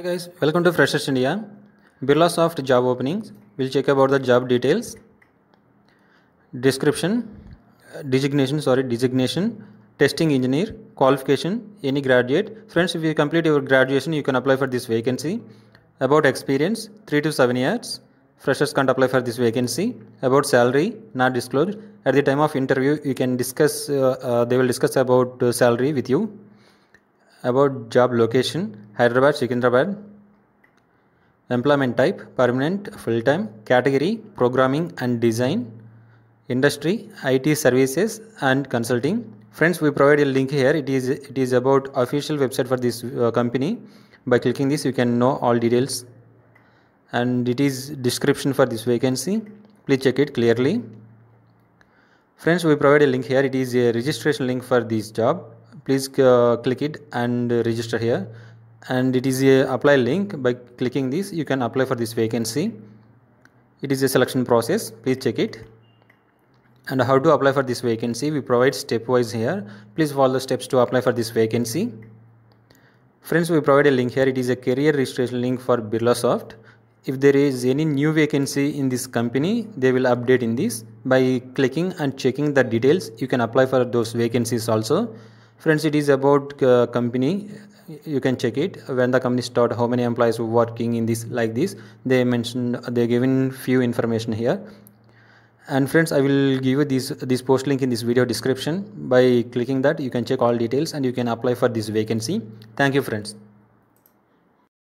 Hi guys, welcome to Freshers India. Birlasoft job openings. We'll check about the job details. Description, uh, designation, sorry, designation, testing engineer, qualification, any graduate. Friends, if you complete your graduation, you can apply for this vacancy. About experience, 3 to 7 years. Freshers can't apply for this vacancy. About salary, not disclosed. At the time of interview, you can discuss, uh, uh, they will discuss about uh, salary with you about job location Hyderabad, Secunderabad. Employment type permanent, full time, category programming and design, industry IT services and consulting. Friends, we provide a link here. It is it is about official website for this uh, company. By clicking this, you can know all details, and it is description for this vacancy. Please check it clearly. Friends, we provide a link here. It is a registration link for this job please uh, click it and register here and it is a apply link by clicking this you can apply for this vacancy it is a selection process please check it and how to apply for this vacancy we provide stepwise here please follow the steps to apply for this vacancy friends we provide a link here it is a career registration link for birlasoft if there is any new vacancy in this company they will update in this by clicking and checking the details you can apply for those vacancies also friends it is about uh, company you can check it when the company start how many employees were working in this like this they mentioned they given few information here and friends i will give you this this post link in this video description by clicking that you can check all details and you can apply for this vacancy thank you friends